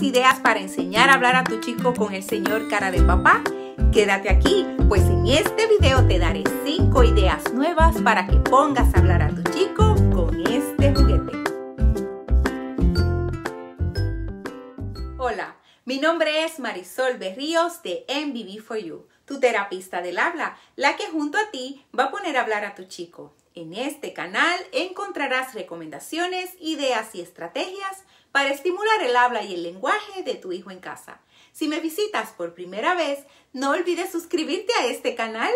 ideas para enseñar a hablar a tu chico con el señor cara de papá? Quédate aquí, pues en este video te daré 5 ideas nuevas para que pongas a hablar a tu chico con este juguete. Hola, mi nombre es Marisol Berríos de MBB4U, tu terapista del habla, la que junto a ti va a poner a hablar a tu chico. En este canal encontrarás recomendaciones, ideas y estrategias para estimular el habla y el lenguaje de tu hijo en casa. Si me visitas por primera vez, no olvides suscribirte a este canal.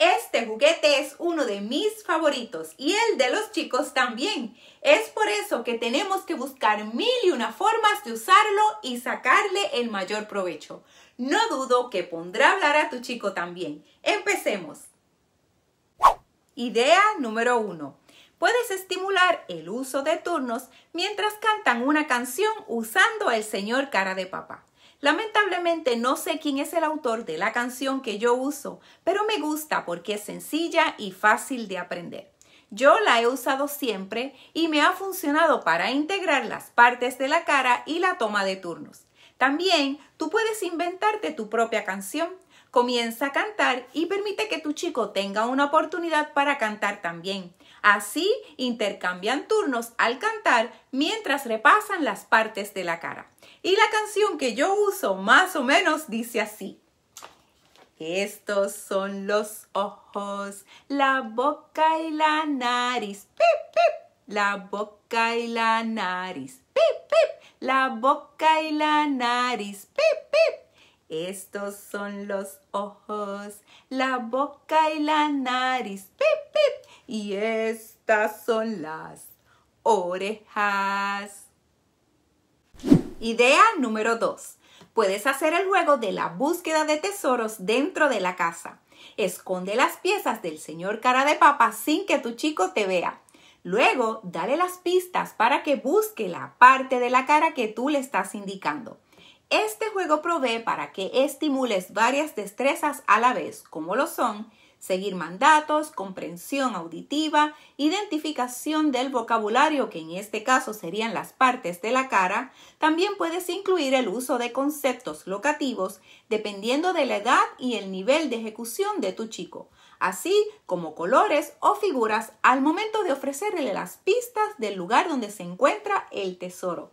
Este juguete es uno de mis favoritos y el de los chicos también. Es por eso que tenemos que buscar mil y una formas de usarlo y sacarle el mayor provecho. No dudo que pondrá a hablar a tu chico también. Empecemos. Idea número uno puedes estimular el uso de turnos mientras cantan una canción usando el señor cara de papá. Lamentablemente no sé quién es el autor de la canción que yo uso, pero me gusta porque es sencilla y fácil de aprender. Yo la he usado siempre y me ha funcionado para integrar las partes de la cara y la toma de turnos. También tú puedes inventarte tu propia canción. Comienza a cantar y permite que tu chico tenga una oportunidad para cantar también. Así intercambian turnos al cantar mientras repasan las partes de la cara. Y la canción que yo uso más o menos dice así. Estos son los ojos, la boca y la nariz. Pip, pip. La boca y la nariz. Pip, pip. La boca y la nariz. Pip, pip. Estos son los ojos, la boca y la nariz. Pip, pip y estas son las orejas. Idea número 2. Puedes hacer el juego de la búsqueda de tesoros dentro de la casa. Esconde las piezas del señor cara de papa sin que tu chico te vea. Luego, dale las pistas para que busque la parte de la cara que tú le estás indicando. Este juego provee para que estimules varias destrezas a la vez, como lo son seguir mandatos, comprensión auditiva, identificación del vocabulario, que en este caso serían las partes de la cara, también puedes incluir el uso de conceptos locativos dependiendo de la edad y el nivel de ejecución de tu chico, así como colores o figuras al momento de ofrecerle las pistas del lugar donde se encuentra el tesoro.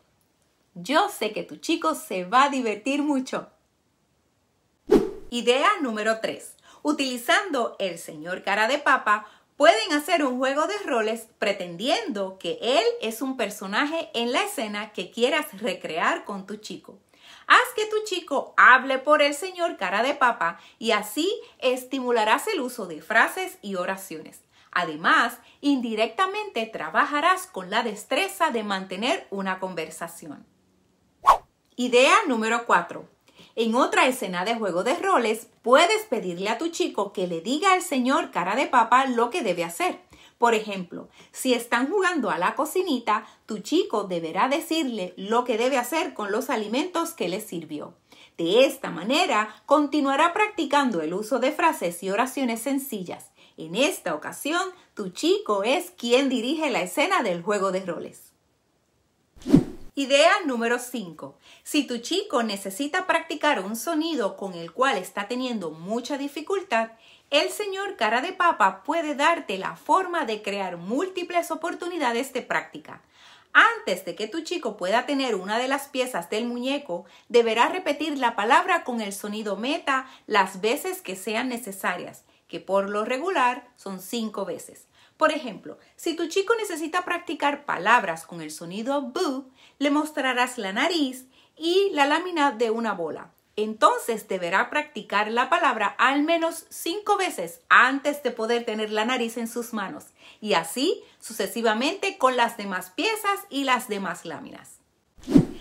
Yo sé que tu chico se va a divertir mucho. Idea número 3 utilizando el señor cara de papa, pueden hacer un juego de roles pretendiendo que él es un personaje en la escena que quieras recrear con tu chico. Haz que tu chico hable por el señor cara de papa y así estimularás el uso de frases y oraciones. Además, indirectamente trabajarás con la destreza de mantener una conversación. Idea número 4. En otra escena de juego de roles, puedes pedirle a tu chico que le diga al señor cara de papa lo que debe hacer. Por ejemplo, si están jugando a la cocinita, tu chico deberá decirle lo que debe hacer con los alimentos que le sirvió. De esta manera, continuará practicando el uso de frases y oraciones sencillas. En esta ocasión, tu chico es quien dirige la escena del juego de roles. Idea número 5. Si tu chico necesita practicar un sonido con el cual está teniendo mucha dificultad, el señor cara de papa puede darte la forma de crear múltiples oportunidades de práctica. Antes de que tu chico pueda tener una de las piezas del muñeco, deberá repetir la palabra con el sonido meta las veces que sean necesarias, que por lo regular son cinco veces. Por ejemplo, si tu chico necesita practicar palabras con el sonido boo, le mostrarás la nariz y la lámina de una bola. Entonces deberá practicar la palabra al menos cinco veces antes de poder tener la nariz en sus manos y así sucesivamente con las demás piezas y las demás láminas.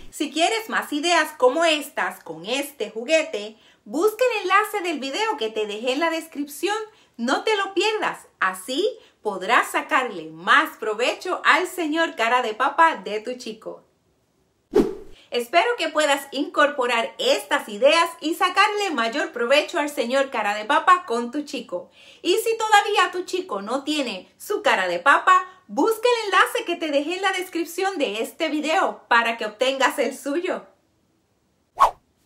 Si quieres más ideas como estas con este juguete, busca el enlace del video que te dejé en la descripción. No te lo pierdas. Así podrás sacarle más provecho al señor cara de papa de tu chico. Espero que puedas incorporar estas ideas y sacarle mayor provecho al señor cara de papa con tu chico. Y si todavía tu chico no tiene su cara de papa, busca el enlace que te dejé en la descripción de este video para que obtengas el suyo.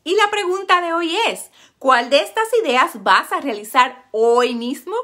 Y la pregunta de hoy es, ¿cuál de estas ideas vas a realizar hoy mismo?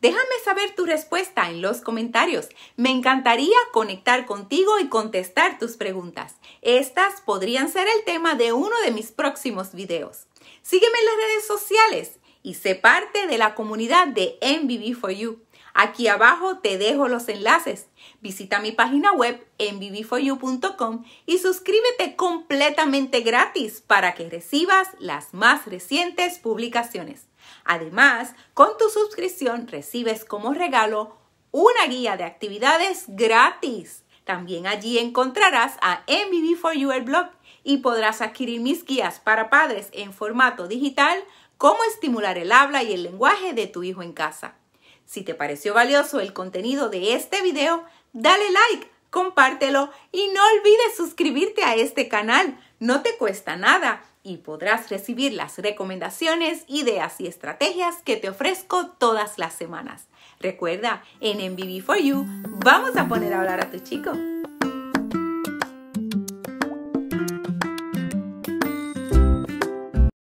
Déjame saber tu respuesta en los comentarios. Me encantaría conectar contigo y contestar tus preguntas. Estas podrían ser el tema de uno de mis próximos videos. Sígueme en las redes sociales y sé parte de la comunidad de MVB4U. Aquí abajo te dejo los enlaces. Visita mi página web mvv 4 ucom y suscríbete completamente gratis para que recibas las más recientes publicaciones. Además, con tu suscripción recibes como regalo una guía de actividades gratis. También allí encontrarás a mvb 4 your el blog y podrás adquirir mis guías para padres en formato digital, cómo estimular el habla y el lenguaje de tu hijo en casa. Si te pareció valioso el contenido de este video, dale like, compártelo y no olvides suscribirte a este canal. No te cuesta nada y podrás recibir las recomendaciones, ideas y estrategias que te ofrezco todas las semanas. Recuerda, en mvv 4 You vamos a poner a hablar a tu chico.